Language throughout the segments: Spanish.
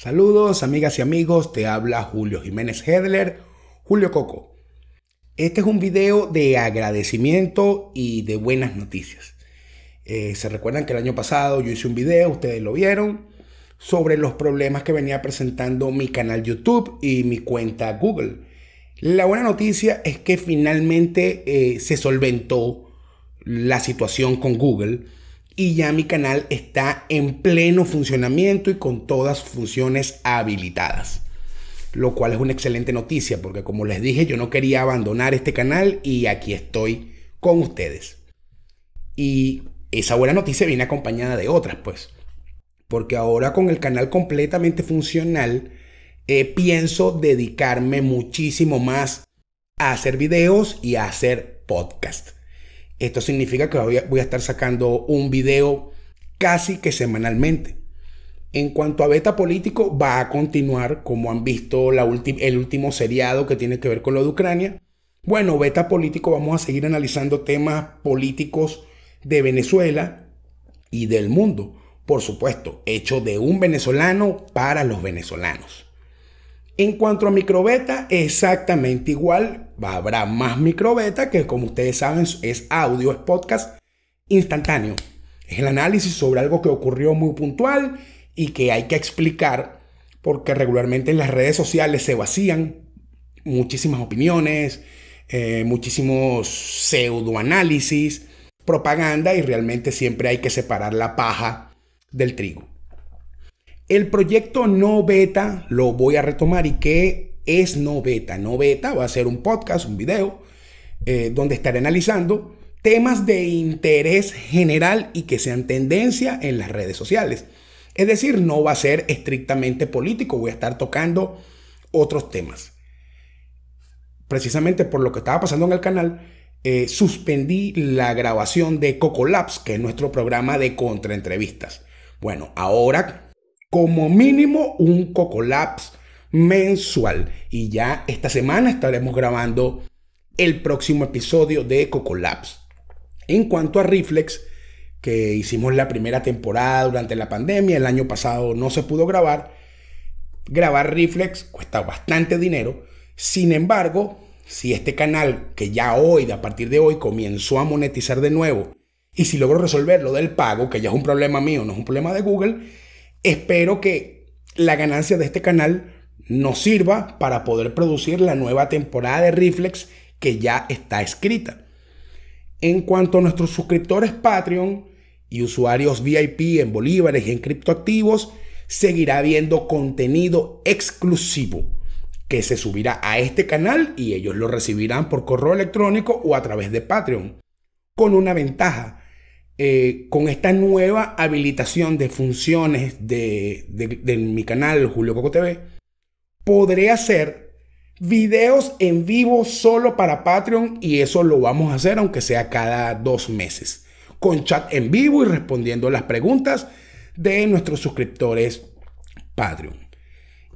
Saludos amigas y amigos, te habla Julio Jiménez Hedler, Julio Coco. Este es un video de agradecimiento y de buenas noticias. Eh, se recuerdan que el año pasado yo hice un video, ustedes lo vieron, sobre los problemas que venía presentando mi canal YouTube y mi cuenta Google. La buena noticia es que finalmente eh, se solventó la situación con Google y ya mi canal está en pleno funcionamiento y con todas funciones habilitadas. Lo cual es una excelente noticia porque como les dije yo no quería abandonar este canal y aquí estoy con ustedes. Y esa buena noticia viene acompañada de otras pues. Porque ahora con el canal completamente funcional eh, pienso dedicarme muchísimo más a hacer videos y a hacer podcast. Esto significa que voy a, estar sacando un video casi que semanalmente. En cuanto a beta político, va a continuar, como han visto la el último seriado que tiene que ver con lo de Ucrania. Bueno, beta político, vamos a seguir analizando temas políticos de Venezuela y del mundo. Por supuesto, hecho de un venezolano para los venezolanos. En cuanto a beta, exactamente igual habrá más micro beta que como ustedes saben es audio, es podcast instantáneo. Es el análisis sobre algo que ocurrió muy puntual y que hay que explicar porque regularmente en las redes sociales se vacían muchísimas opiniones, muchísimos eh, muchísimos pseudoanálisis, propaganda y realmente siempre hay que separar la paja del trigo. El proyecto no beta lo voy a retomar y que es No Beta. No Beta va a ser un podcast, un video, eh, donde estaré analizando temas de interés general y que sean tendencia en las redes sociales. Es decir, no va a ser estrictamente político, voy a estar tocando otros temas. Precisamente por lo que estaba pasando en el canal, eh, suspendí la grabación de Cocolabs, que es nuestro programa de contraentrevistas. Bueno, ahora como mínimo un Cocolabs mensual. Y ya esta semana estaremos grabando el próximo episodio de eco collapse En cuanto a Reflex, que hicimos la primera temporada durante la pandemia, el año pasado no se pudo grabar. Grabar Reflex cuesta bastante dinero. Sin embargo, si este canal, que ya hoy, a partir de hoy, comenzó a monetizar de nuevo, y si logro resolver lo del pago, que ya es un problema mío, no es un problema de Google, espero que la ganancia de este canal nos sirva para poder producir la nueva temporada de Reflex que ya está escrita. En cuanto a nuestros suscriptores Patreon y usuarios VIP en bolívares y en criptoactivos, seguirá viendo contenido exclusivo que se subirá a este canal y ellos lo recibirán por correo electrónico o a través de Patreon. Con una ventaja, eh, con esta nueva habilitación de funciones de, de mi canal Julio Coco TV, podré hacer videos en vivo solo para Patreon y eso lo vamos a hacer aunque sea cada dos meses, con chat en vivo y respondiendo las preguntas de nuestros suscriptores Patreon.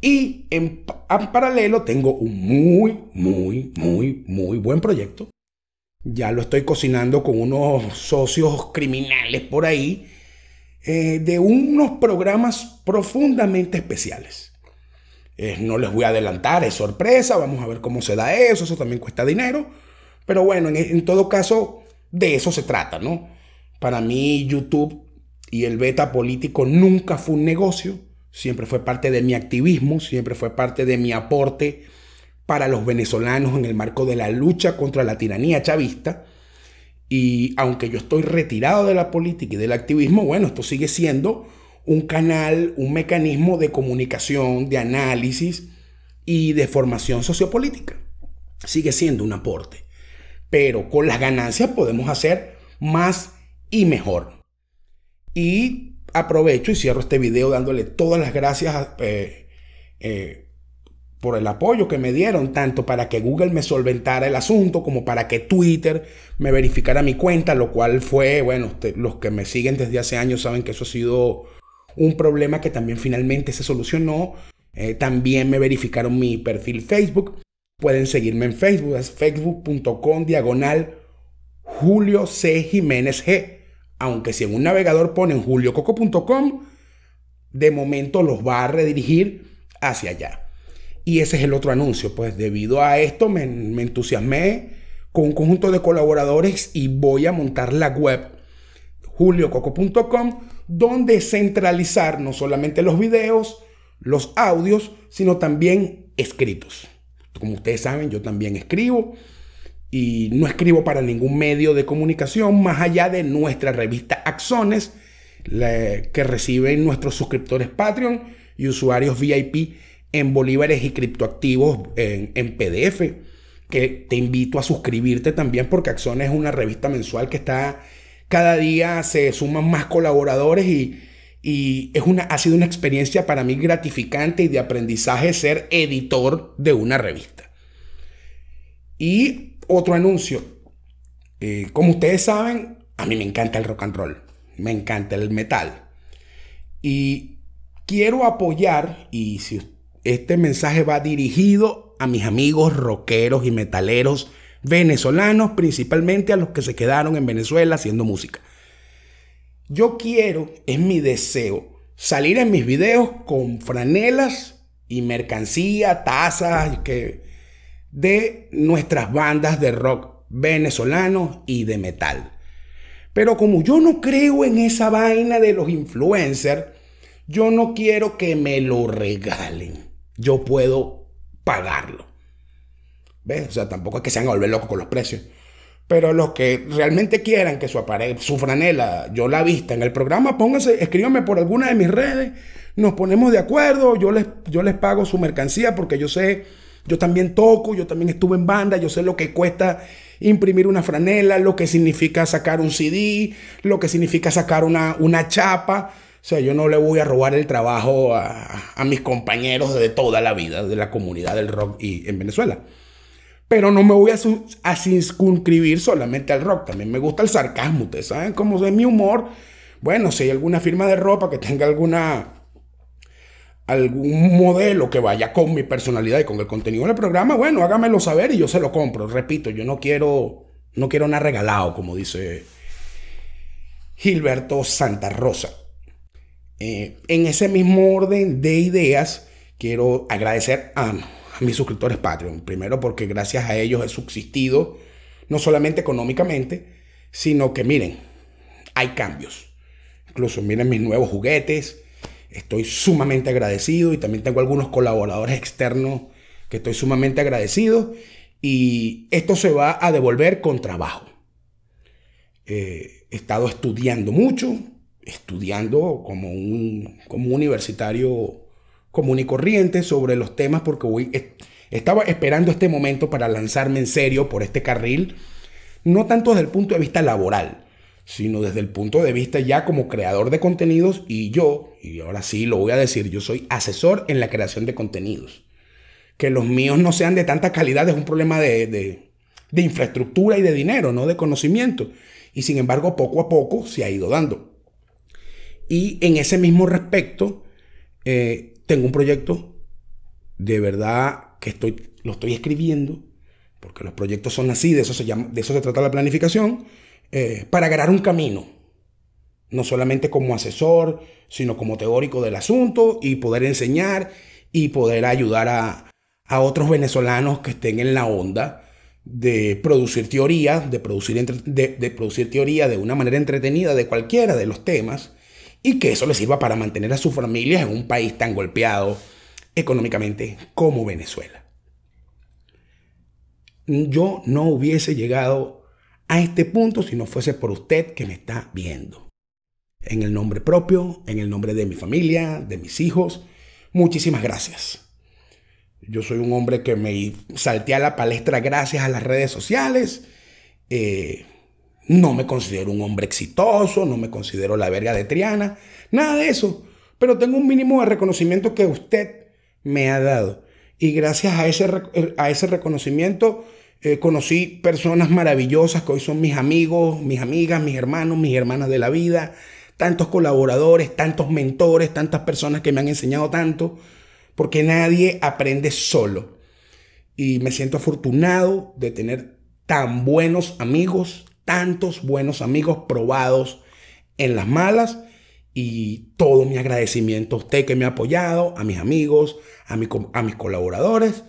Y en, paralelo tengo un muy, muy, muy, muy buen proyecto. Ya lo estoy cocinando con unos socios criminales por ahí, eh, de unos programas profundamente especiales eh, no les voy a adelantar, es sorpresa, vamos a ver cómo se da eso, eso también cuesta dinero. Pero bueno, en, en todo caso, de eso se trata, ¿no? Para mí YouTube y el beta político nunca fue un negocio, siempre fue parte de mi activismo, siempre fue parte de mi aporte para los venezolanos en el marco de la lucha contra la tiranía chavista. Y aunque yo estoy retirado de la política y del activismo, bueno, esto sigue siendo un canal, un mecanismo de comunicación, de análisis y de formación sociopolítica. Sigue siendo un aporte, pero con las ganancias podemos hacer más y mejor. Y aprovecho y cierro este video dándole todas las gracias eh, eh, por el apoyo que me dieron, tanto para que Google me solventara el asunto como para que Twitter me verificara mi cuenta, lo cual fue, bueno, los que me siguen desde hace años saben que eso ha sido un problema que también finalmente se solucionó. Eh, también me verificaron mi perfil Facebook. Pueden seguirme en Facebook, es facebook.com diagonal Julio C. Jiménez G. Aunque si en un navegador ponen juliococo.com, de momento los va a redirigir hacia allá. Y ese es el otro anuncio. Pues debido a esto me, me entusiasmé con un conjunto de colaboradores y voy a montar la web juliococo.com donde centralizar no solamente los videos, los audios, sino también escritos. Como ustedes saben, yo también escribo y no escribo para ningún medio de comunicación más allá de nuestra revista Axones, que reciben nuestros suscriptores Patreon y usuarios VIP en bolívares y criptoactivos en, en, PDF, que te invito a suscribirte también porque Axones es una revista mensual que está cada día se suman más colaboradores y, es una, ha sido una experiencia para mí gratificante y de aprendizaje ser editor de una revista. Y otro anuncio. Eh, como ustedes saben, a mí me encanta el rock and roll, me encanta el metal. Y quiero apoyar, y si este mensaje va dirigido a mis amigos rockeros y metaleros venezolanos principalmente a los que se quedaron en Venezuela haciendo música. Yo quiero, es mi deseo, salir en mis videos con franelas y mercancía, tazas que, de nuestras bandas de rock venezolano y de metal. Pero como yo no creo en esa vaina de los influencers, yo no quiero que me lo regalen. Yo puedo pagarlo. ¿Ves? O sea, tampoco es que sean a volver locos con los precios. Pero los que realmente quieran que su su franela, yo la vista en el programa, pónganse, escríbanme por alguna de mis redes, nos ponemos de acuerdo, yo les, yo les pago su mercancía porque yo sé, yo también toco, yo también estuve en banda, yo sé lo que cuesta imprimir una franela, lo que significa sacar un CD, lo que significa sacar una, chapa. O sea, yo no le voy a robar el trabajo a, a mis compañeros de toda la vida de la comunidad del rock y en Venezuela. Pero no me voy a, a circunscribir solamente al rock. También me gusta el sarcasmo. Ustedes saben cómo es mi humor. Bueno, si hay alguna firma de ropa que tenga alguna algún modelo que vaya con mi personalidad y con el contenido del programa, bueno, hágamelo saber y yo se lo compro. Repito, yo no quiero no quiero nada regalado, como dice Gilberto Santa Rosa. Eh, en ese mismo orden de ideas, quiero agradecer a mis suscriptores Patreon. Primero porque gracias a ellos he subsistido, no solamente económicamente, sino que miren, hay cambios. Incluso miren mis nuevos juguetes. Estoy sumamente agradecido y también tengo algunos colaboradores externos que estoy sumamente agradecido. Y esto se va a devolver con trabajo. Eh, he estado estudiando mucho, estudiando como un, como un universitario común y corriente sobre los temas porque hoy estaba esperando este momento para lanzarme en serio por este carril, no tanto desde el punto de vista laboral, sino desde el punto de vista ya como creador de contenidos y yo, y ahora sí lo voy a decir, yo soy asesor en la creación de contenidos. Que los míos no sean de tanta calidad es un problema de, de, de infraestructura y de dinero, no de conocimiento. Y sin embargo, poco a poco se ha ido dando. Y en ese mismo respecto, eh, tengo un proyecto de verdad que estoy, lo estoy escribiendo, porque los proyectos son así, de eso se, de eso se trata la planificación, eh, para agarrar un camino, no solamente como asesor, sino como teórico del asunto y poder enseñar y poder ayudar a, otros venezolanos que estén en la onda de producir teoría, de producir, de, de producir teoría de una manera entretenida de cualquiera de los temas y que eso le sirva para mantener a su familia en un país tan golpeado económicamente como Venezuela. Yo no hubiese llegado a este punto si no fuese por usted que me está viendo. En el nombre propio, en el nombre de mi familia, de mis hijos, muchísimas gracias. Yo soy un hombre que me salté a la palestra gracias a las redes sociales. Eh, no me considero un hombre exitoso, no me considero la verga de Triana, nada de eso. Pero tengo un mínimo de reconocimiento que usted me ha dado. Y gracias a ese, eh, a ese reconocimiento eh, conocí personas maravillosas que hoy son mis amigos, mis amigas, mis hermanos, mis hermanas de la vida, tantos colaboradores, tantos mentores, tantas personas que me han enseñado tanto, porque nadie aprende solo. Y me siento afortunado de tener tan buenos amigos tantos buenos amigos probados en las malas y todo mi agradecimiento a usted que me ha apoyado, a mis amigos, a, mis colaboradores,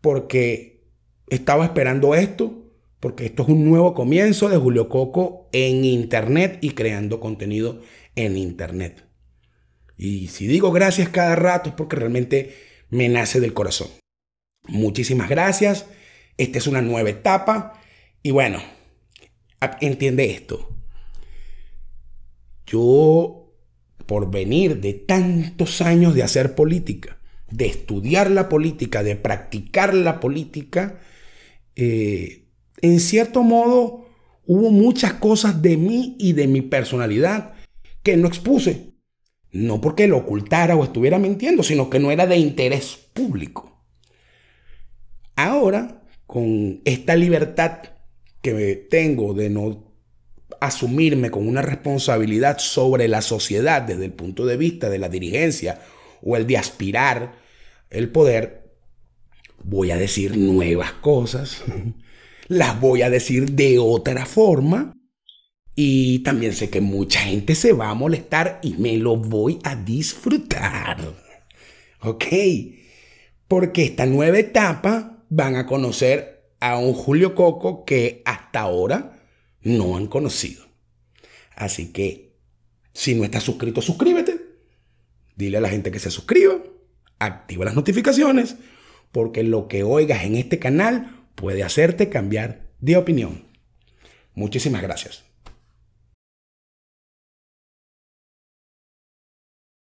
porque estaba esperando esto, porque esto es un nuevo comienzo de Julio Coco en Internet y creando contenido en Internet. Y si digo gracias cada rato es porque realmente me nace del corazón. Muchísimas gracias. Esta es una nueva etapa. Y bueno, Ah, entiende esto. Yo, por venir de tantos años de hacer política, de estudiar la política, de practicar la política, eh, en cierto modo hubo muchas cosas de mí y de mi personalidad que no expuse. No porque lo ocultara o estuviera mintiendo, sino que no era de interés público. Ahora, con esta libertad que tengo de no asumirme con una responsabilidad sobre la sociedad desde el punto de vista de la dirigencia o el de aspirar el poder, voy a decir nuevas cosas, las voy a decir de otra forma y también sé que mucha gente se va a molestar y me lo voy a disfrutar. ¿Ok? Porque esta nueva etapa van a conocer a un Julio Coco que hasta ahora no han conocido. Así que, si no estás suscrito, suscríbete. Dile a la gente que se suscriba. Activa las notificaciones. Porque lo que oigas en este canal puede hacerte cambiar de opinión. Muchísimas gracias.